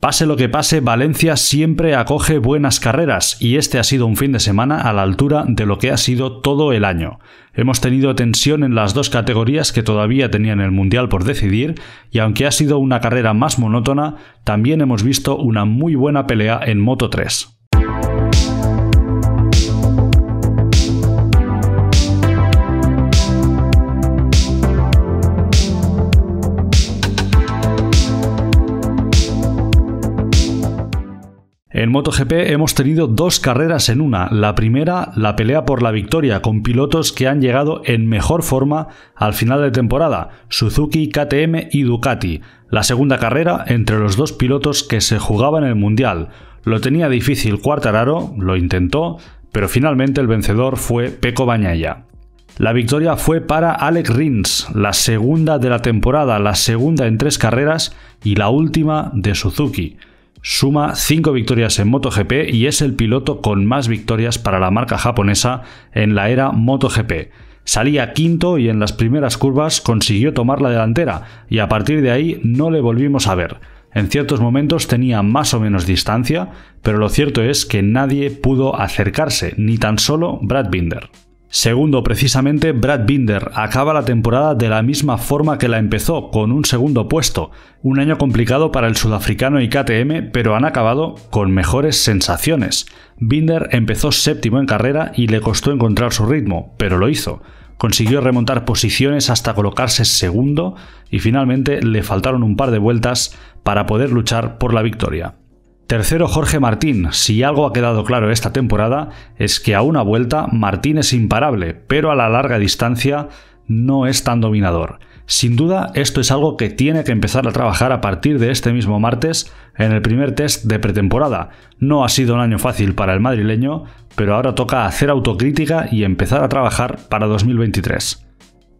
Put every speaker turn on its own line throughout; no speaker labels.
Pase lo que pase, Valencia siempre acoge buenas carreras y este ha sido un fin de semana a la altura de lo que ha sido todo el año. Hemos tenido tensión en las dos categorías que todavía tenían el Mundial por decidir y aunque ha sido una carrera más monótona, también hemos visto una muy buena pelea en Moto 3. En MotoGP hemos tenido dos carreras en una. La primera, la pelea por la victoria, con pilotos que han llegado en mejor forma al final de temporada, Suzuki, KTM y Ducati. La segunda carrera entre los dos pilotos que se jugaban el Mundial. Lo tenía difícil Cuartararo, lo intentó, pero finalmente el vencedor fue Peco Bañaya. La victoria fue para Alex Rins, la segunda de la temporada, la segunda en tres carreras y la última de Suzuki. Suma 5 victorias en MotoGP y es el piloto con más victorias para la marca japonesa en la era MotoGP. Salía quinto y en las primeras curvas consiguió tomar la delantera y a partir de ahí no le volvimos a ver. En ciertos momentos tenía más o menos distancia, pero lo cierto es que nadie pudo acercarse, ni tan solo Brad Binder. Segundo, precisamente, Brad Binder acaba la temporada de la misma forma que la empezó, con un segundo puesto. Un año complicado para el sudafricano y KTM, pero han acabado con mejores sensaciones. Binder empezó séptimo en carrera y le costó encontrar su ritmo, pero lo hizo. Consiguió remontar posiciones hasta colocarse segundo y finalmente le faltaron un par de vueltas para poder luchar por la victoria. Tercero, Jorge Martín. Si algo ha quedado claro esta temporada es que a una vuelta Martín es imparable, pero a la larga distancia no es tan dominador. Sin duda, esto es algo que tiene que empezar a trabajar a partir de este mismo martes en el primer test de pretemporada. No ha sido un año fácil para el madrileño, pero ahora toca hacer autocrítica y empezar a trabajar para 2023.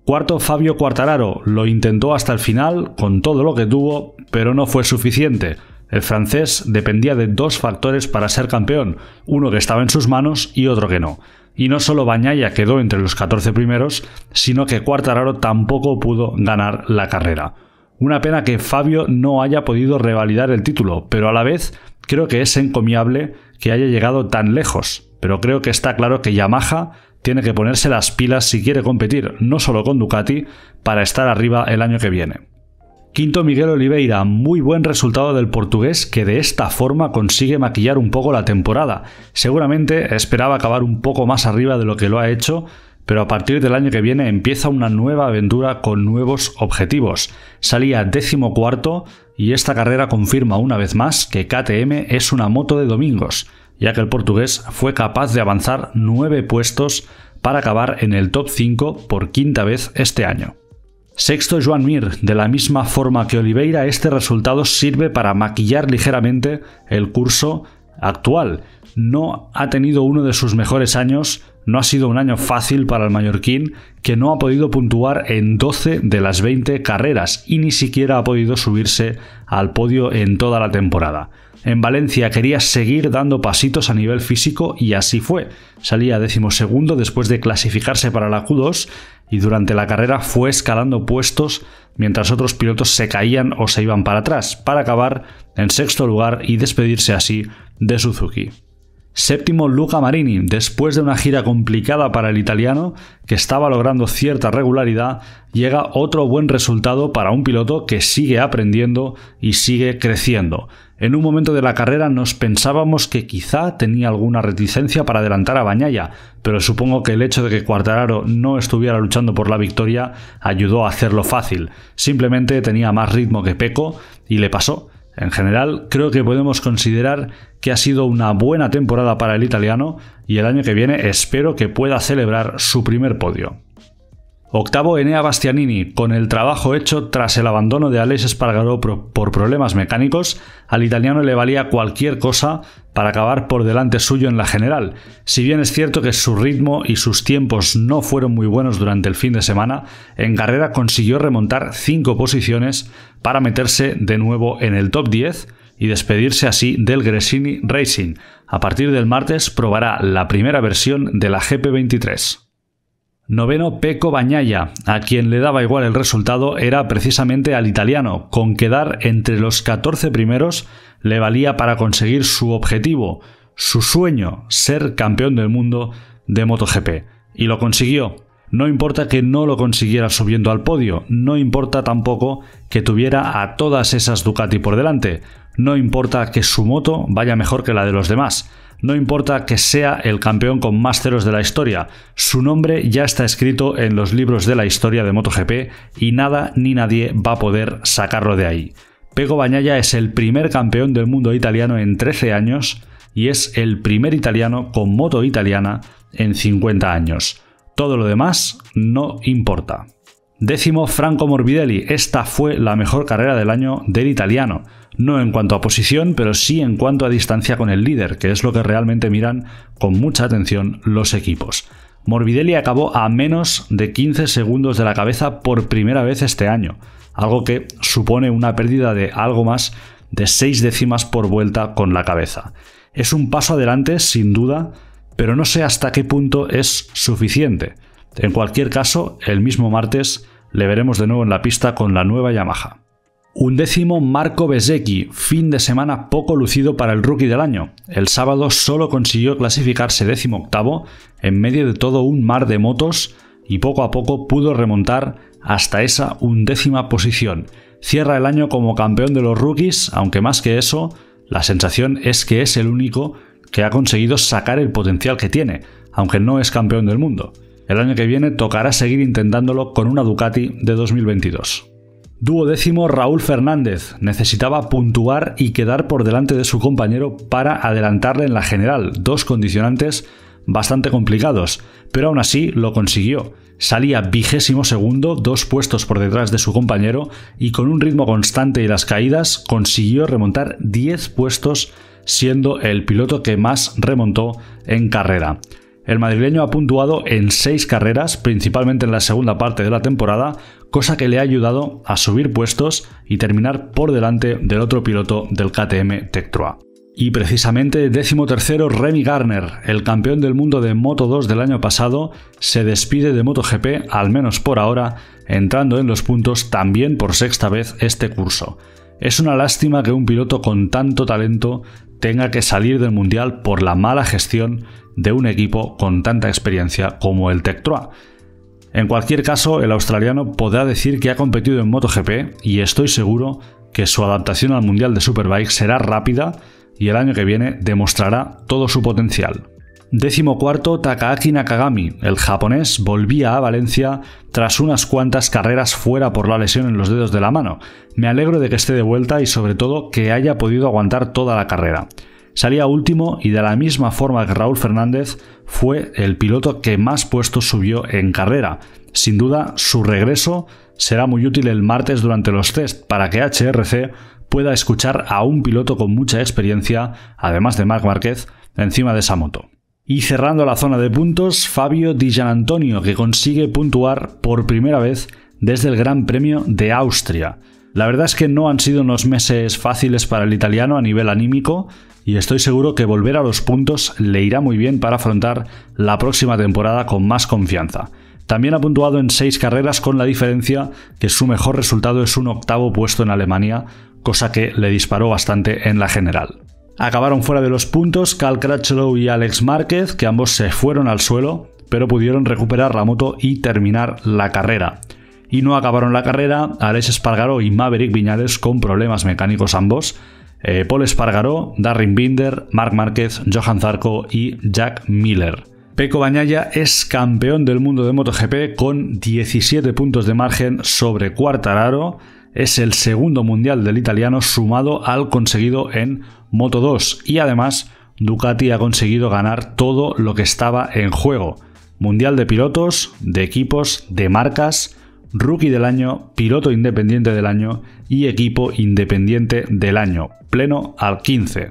Cuarto, Fabio Cuartararo. Lo intentó hasta el final, con todo lo que tuvo, pero no fue suficiente. El francés dependía de dos factores para ser campeón, uno que estaba en sus manos y otro que no. Y no solo Bañaya quedó entre los 14 primeros, sino que Cuartararo tampoco pudo ganar la carrera. Una pena que Fabio no haya podido revalidar el título, pero a la vez creo que es encomiable que haya llegado tan lejos. Pero creo que está claro que Yamaha tiene que ponerse las pilas si quiere competir, no solo con Ducati, para estar arriba el año que viene. Quinto Miguel Oliveira, muy buen resultado del portugués que de esta forma consigue maquillar un poco la temporada. Seguramente esperaba acabar un poco más arriba de lo que lo ha hecho, pero a partir del año que viene empieza una nueva aventura con nuevos objetivos. Salía décimo cuarto y esta carrera confirma una vez más que KTM es una moto de domingos, ya que el portugués fue capaz de avanzar nueve puestos para acabar en el top 5 por quinta vez este año. Sexto Joan Mir, de la misma forma que Oliveira, este resultado sirve para maquillar ligeramente el curso actual. No ha tenido uno de sus mejores años no ha sido un año fácil para el mallorquín, que no ha podido puntuar en 12 de las 20 carreras y ni siquiera ha podido subirse al podio en toda la temporada. En Valencia quería seguir dando pasitos a nivel físico y así fue. Salía decimosegundo después de clasificarse para la Q2 y durante la carrera fue escalando puestos mientras otros pilotos se caían o se iban para atrás, para acabar en sexto lugar y despedirse así de Suzuki. Séptimo, Luca Marini, después de una gira complicada para el italiano, que estaba logrando cierta regularidad, llega otro buen resultado para un piloto que sigue aprendiendo y sigue creciendo. En un momento de la carrera nos pensábamos que quizá tenía alguna reticencia para adelantar a Bañaya, pero supongo que el hecho de que Cuartararo no estuviera luchando por la victoria ayudó a hacerlo fácil. Simplemente tenía más ritmo que Peco y le pasó. En general, creo que podemos considerar que ha sido una buena temporada para el italiano y el año que viene espero que pueda celebrar su primer podio. Octavo Enea Bastianini, con el trabajo hecho tras el abandono de Alex Espargaró por problemas mecánicos, al italiano le valía cualquier cosa para acabar por delante suyo en la general. Si bien es cierto que su ritmo y sus tiempos no fueron muy buenos durante el fin de semana, en carrera consiguió remontar 5 posiciones para meterse de nuevo en el top 10 y despedirse así del Gresini Racing. A partir del martes probará la primera versión de la GP23. Noveno Peco Bañaya, a quien le daba igual el resultado era precisamente al italiano, con quedar entre los 14 primeros le valía para conseguir su objetivo, su sueño, ser campeón del mundo de MotoGP. Y lo consiguió. No importa que no lo consiguiera subiendo al podio, no importa tampoco que tuviera a todas esas Ducati por delante, no importa que su moto vaya mejor que la de los demás. No importa que sea el campeón con más ceros de la historia, su nombre ya está escrito en los libros de la historia de MotoGP y nada ni nadie va a poder sacarlo de ahí. Pego Bagnaia es el primer campeón del mundo italiano en 13 años y es el primer italiano con moto italiana en 50 años. Todo lo demás no importa. Décimo, Franco Morbidelli. Esta fue la mejor carrera del año del italiano. No en cuanto a posición, pero sí en cuanto a distancia con el líder, que es lo que realmente miran con mucha atención los equipos. Morbidelli acabó a menos de 15 segundos de la cabeza por primera vez este año, algo que supone una pérdida de algo más de 6 décimas por vuelta con la cabeza. Es un paso adelante, sin duda, pero no sé hasta qué punto es suficiente. En cualquier caso, el mismo martes le veremos de nuevo en la pista con la nueva Yamaha. Undécimo Marco Besecchi, fin de semana poco lucido para el rookie del año. El sábado solo consiguió clasificarse décimo octavo en medio de todo un mar de motos y poco a poco pudo remontar hasta esa undécima posición. Cierra el año como campeón de los rookies, aunque más que eso, la sensación es que es el único que ha conseguido sacar el potencial que tiene, aunque no es campeón del mundo. El año que viene tocará seguir intentándolo con una Ducati de 2022. Duodécimo Raúl Fernández necesitaba puntuar y quedar por delante de su compañero para adelantarle en la general, dos condicionantes bastante complicados, pero aún así lo consiguió. Salía vigésimo segundo, dos puestos por detrás de su compañero y con un ritmo constante y las caídas consiguió remontar 10 puestos siendo el piloto que más remontó en carrera el madrileño ha puntuado en seis carreras, principalmente en la segunda parte de la temporada, cosa que le ha ayudado a subir puestos y terminar por delante del otro piloto del KTM Tektroa. Y precisamente décimo tercero Remy Garner, el campeón del mundo de Moto 2 del año pasado, se despide de MotoGP, al menos por ahora, entrando en los puntos también por sexta vez este curso. Es una lástima que un piloto con tanto talento tenga que salir del Mundial por la mala gestión de un equipo con tanta experiencia como el Tech En cualquier caso, el australiano podrá decir que ha competido en MotoGP y estoy seguro que su adaptación al Mundial de Superbike será rápida y el año que viene demostrará todo su potencial. Décimo cuarto, Takaaki Nakagami, el japonés, volvía a Valencia tras unas cuantas carreras fuera por la lesión en los dedos de la mano. Me alegro de que esté de vuelta y sobre todo que haya podido aguantar toda la carrera. Salía último y de la misma forma que Raúl Fernández fue el piloto que más puestos subió en carrera. Sin duda, su regreso será muy útil el martes durante los test para que HRC pueda escuchar a un piloto con mucha experiencia, además de Marc Márquez, encima de esa moto. Y cerrando la zona de puntos, Fabio Di Antonio que consigue puntuar por primera vez desde el Gran Premio de Austria. La verdad es que no han sido unos meses fáciles para el italiano a nivel anímico, y estoy seguro que volver a los puntos le irá muy bien para afrontar la próxima temporada con más confianza. También ha puntuado en seis carreras con la diferencia que su mejor resultado es un octavo puesto en Alemania, cosa que le disparó bastante en la general. Acabaron fuera de los puntos Cal Crutchlow y Alex Márquez, que ambos se fueron al suelo, pero pudieron recuperar la moto y terminar la carrera. Y no acabaron la carrera Alex Espargaro y Maverick Viñales con problemas mecánicos ambos, eh, Paul Espargaró, Darren Binder, Mark Márquez, Johan Zarco y Jack Miller. Pecco Bañaya es campeón del mundo de MotoGP con 17 puntos de margen sobre Cuartararo. Es el segundo mundial del italiano sumado al conseguido en Moto 2 y además Ducati ha conseguido ganar todo lo que estaba en juego. Mundial de pilotos, de equipos, de marcas, Rookie del Año, Piloto Independiente del Año y Equipo Independiente del Año, pleno al 15.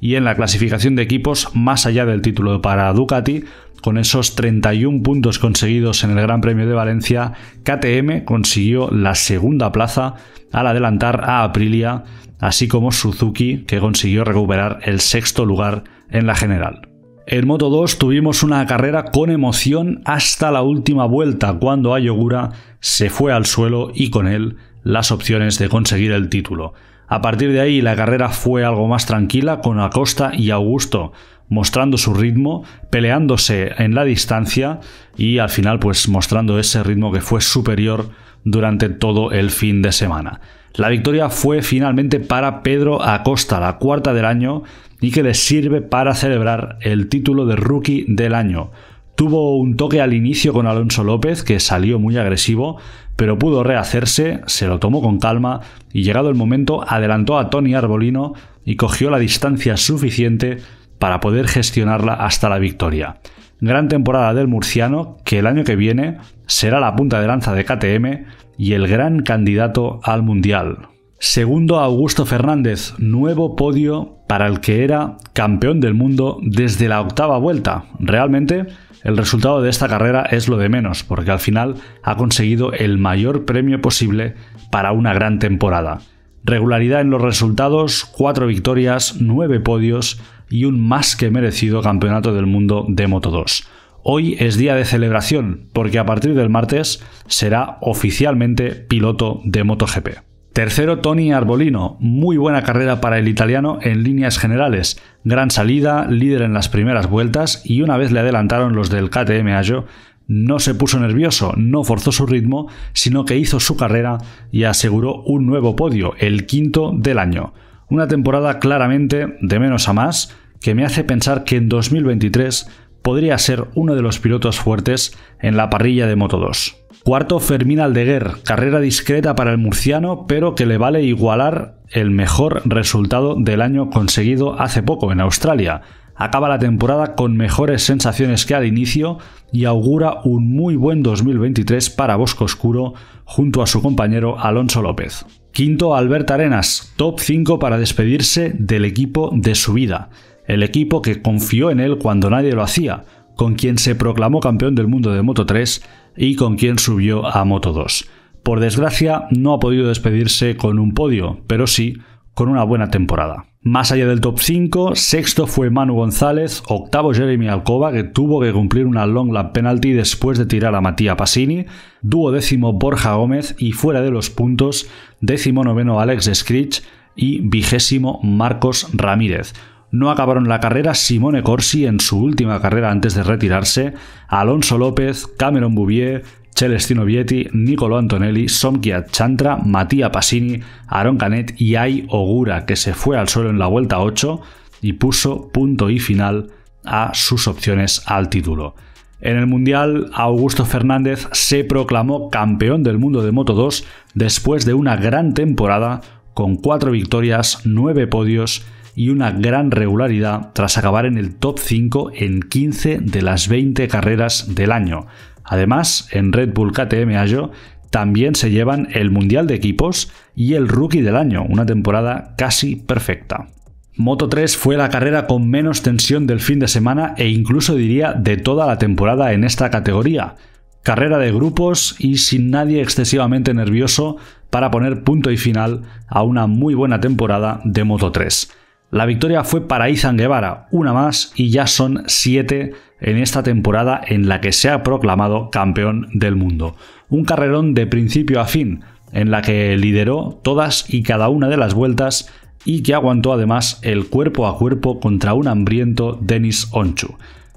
Y en la clasificación de equipos, más allá del título para Ducati, con esos 31 puntos conseguidos en el Gran Premio de Valencia, KTM consiguió la segunda plaza al adelantar a Aprilia, así como Suzuki, que consiguió recuperar el sexto lugar en la general. En Moto 2 tuvimos una carrera con emoción hasta la última vuelta, cuando Ayogura se fue al suelo y con él las opciones de conseguir el título. A partir de ahí la carrera fue algo más tranquila con Acosta y Augusto mostrando su ritmo, peleándose en la distancia y al final pues mostrando ese ritmo que fue superior durante todo el fin de semana. La victoria fue finalmente para Pedro Acosta, la cuarta del año, y que le sirve para celebrar el título de rookie del año. Tuvo un toque al inicio con Alonso López, que salió muy agresivo, pero pudo rehacerse, se lo tomó con calma y llegado el momento adelantó a Tony Arbolino y cogió la distancia suficiente para poder gestionarla hasta la victoria. Gran temporada del murciano, que el año que viene será la punta de lanza de KTM y el gran candidato al Mundial. Segundo Augusto Fernández, nuevo podio para el que era campeón del mundo desde la octava vuelta. Realmente el resultado de esta carrera es lo de menos, porque al final ha conseguido el mayor premio posible para una gran temporada. Regularidad en los resultados, cuatro victorias, nueve podios y un más que merecido campeonato del mundo de Moto 2. Hoy es día de celebración porque a partir del martes será oficialmente piloto de MotoGP. Tercero, Tony Arbolino. Muy buena carrera para el italiano en líneas generales. Gran salida, líder en las primeras vueltas y una vez le adelantaron los del KTM Ayo, no se puso nervioso, no forzó su ritmo, sino que hizo su carrera y aseguró un nuevo podio, el quinto del año. Una temporada claramente de menos a más que me hace pensar que en 2023 podría ser uno de los pilotos fuertes en la parrilla de Moto 2. Cuarto, Fermín Aldeguer, carrera discreta para el murciano, pero que le vale igualar el mejor resultado del año conseguido hace poco en Australia. Acaba la temporada con mejores sensaciones que al inicio y augura un muy buen 2023 para Bosco Oscuro junto a su compañero Alonso López. Quinto, Albert Arenas, top 5 para despedirse del equipo de su vida el equipo que confió en él cuando nadie lo hacía, con quien se proclamó campeón del mundo de Moto 3 y con quien subió a Moto 2. Por desgracia, no ha podido despedirse con un podio, pero sí con una buena temporada. Más allá del top 5, sexto fue Manu González, octavo Jeremy Alcoba, que tuvo que cumplir una long lap penalty después de tirar a Matías Passini, duodécimo Borja Gómez y fuera de los puntos, décimo noveno Alex Scritch y vigésimo Marcos Ramírez no acabaron la carrera Simone Corsi en su última carrera antes de retirarse, Alonso López, Cameron Bouvier, Celestino Vietti, Nicolo Antonelli, Somkia Chantra, Mattia Passini, Aaron Canet y Ai Ogura, que se fue al suelo en la vuelta 8 y puso punto y final a sus opciones al título. En el Mundial, Augusto Fernández se proclamó campeón del mundo de Moto 2 después de una gran temporada con 4 victorias, 9 podios y una gran regularidad tras acabar en el top 5 en 15 de las 20 carreras del año. Además, en Red Bull KTM Ayo también se llevan el Mundial de Equipos y el Rookie del Año, una temporada casi perfecta. Moto 3 fue la carrera con menos tensión del fin de semana e incluso diría de toda la temporada en esta categoría. Carrera de grupos y sin nadie excesivamente nervioso para poner punto y final a una muy buena temporada de Moto 3. La victoria fue para Izan Guevara, una más y ya son siete en esta temporada en la que se ha proclamado campeón del mundo. Un carrerón de principio a fin, en la que lideró todas y cada una de las vueltas y que aguantó además el cuerpo a cuerpo contra un hambriento Denis Onchu.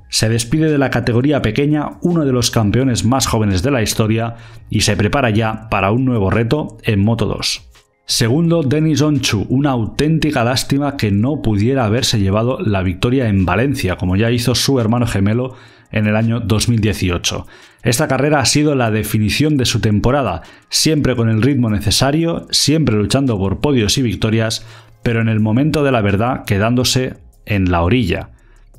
Se despide de la categoría pequeña uno de los campeones más jóvenes de la historia y se prepara ya para un nuevo reto en Moto 2. Segundo, Denis Onchu, una auténtica lástima que no pudiera haberse llevado la victoria en Valencia, como ya hizo su hermano gemelo en el año 2018. Esta carrera ha sido la definición de su temporada, siempre con el ritmo necesario, siempre luchando por podios y victorias, pero en el momento de la verdad quedándose en la orilla.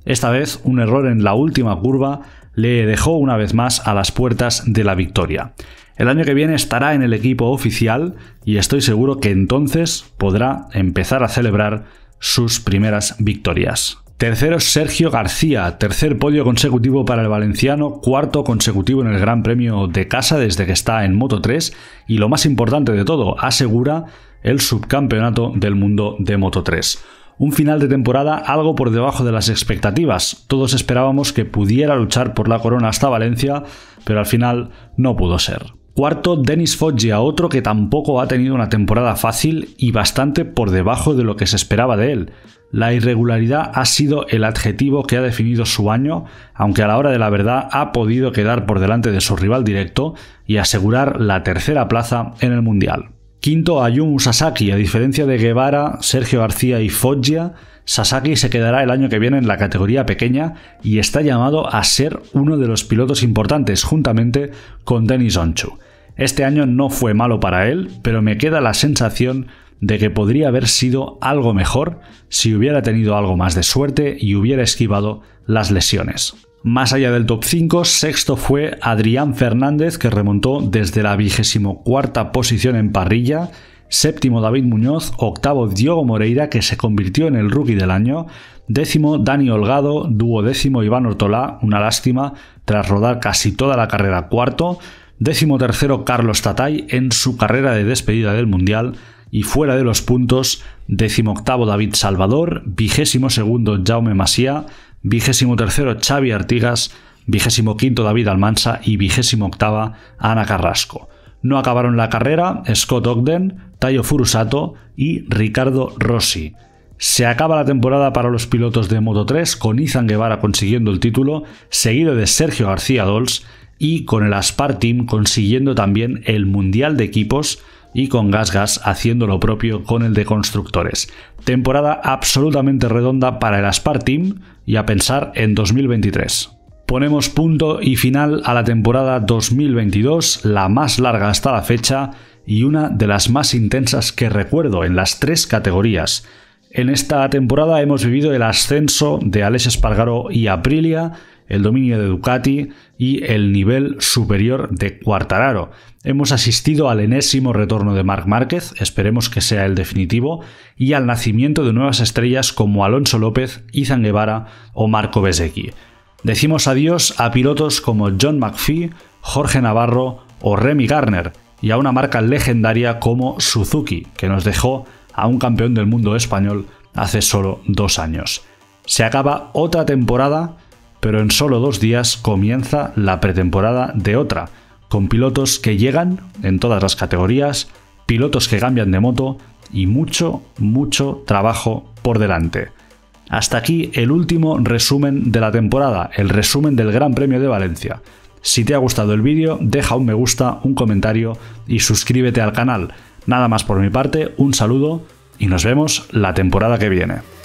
Esta vez un error en la última curva le dejó una vez más a las puertas de la victoria. El año que viene estará en el equipo oficial y estoy seguro que entonces podrá empezar a celebrar sus primeras victorias. Tercero Sergio García, tercer podio consecutivo para el valenciano, cuarto consecutivo en el Gran Premio de Casa desde que está en Moto 3 y lo más importante de todo, asegura el subcampeonato del mundo de Moto 3. Un final de temporada algo por debajo de las expectativas. Todos esperábamos que pudiera luchar por la corona hasta Valencia, pero al final no pudo ser. Cuarto, Denis Foggia, otro que tampoco ha tenido una temporada fácil y bastante por debajo de lo que se esperaba de él. La irregularidad ha sido el adjetivo que ha definido su año, aunque a la hora de la verdad ha podido quedar por delante de su rival directo y asegurar la tercera plaza en el Mundial. Quinto, Ayumu Sasaki. A diferencia de Guevara, Sergio García y Foggia, Sasaki se quedará el año que viene en la categoría pequeña y está llamado a ser uno de los pilotos importantes, juntamente con Denis Onchu. Este año no fue malo para él, pero me queda la sensación de que podría haber sido algo mejor si hubiera tenido algo más de suerte y hubiera esquivado las lesiones. Más allá del top 5, sexto fue Adrián Fernández, que remontó desde la vigésimo cuarta posición en parrilla, séptimo David Muñoz, octavo Diogo Moreira, que se convirtió en el rookie del año, décimo Dani Holgado, duodécimo Iván Ortolá, una lástima, tras rodar casi toda la carrera cuarto, décimo tercero Carlos Tatay en su carrera de despedida del Mundial y fuera de los puntos, décimo octavo David Salvador, vigésimo segundo Jaume Masía, vigésimo tercero Xavi Artigas, vigésimo quinto David Almansa y vigésimo octava Ana Carrasco. No acabaron la carrera Scott Ogden, Tayo Furusato y Ricardo Rossi. Se acaba la temporada para los pilotos de Moto 3 con Izan Guevara consiguiendo el título, seguido de Sergio García Dols y con el Team consiguiendo también el Mundial de Equipos y con GasGas haciendo lo propio con el de Constructores. Temporada absolutamente redonda para el Team y a pensar en 2023. Ponemos punto y final a la temporada 2022, la más larga hasta la fecha y una de las más intensas que recuerdo en las tres categorías. En esta temporada hemos vivido el ascenso de Alex Espargaro y Aprilia, el dominio de Ducati y el nivel superior de Cuartararo. Hemos asistido al enésimo retorno de Marc Márquez, esperemos que sea el definitivo, y al nacimiento de nuevas estrellas como Alonso López, Izan Guevara o Marco Besecchi. Decimos adiós a pilotos como John McPhee, Jorge Navarro o Remy Garner, y a una marca legendaria como Suzuki, que nos dejó a un campeón del mundo español hace solo dos años. Se acaba otra temporada pero en solo dos días comienza la pretemporada de otra, con pilotos que llegan en todas las categorías, pilotos que cambian de moto y mucho, mucho trabajo por delante. Hasta aquí el último resumen de la temporada, el resumen del Gran Premio de Valencia. Si te ha gustado el vídeo, deja un me gusta, un comentario y suscríbete al canal. Nada más por mi parte, un saludo y nos vemos la temporada que viene.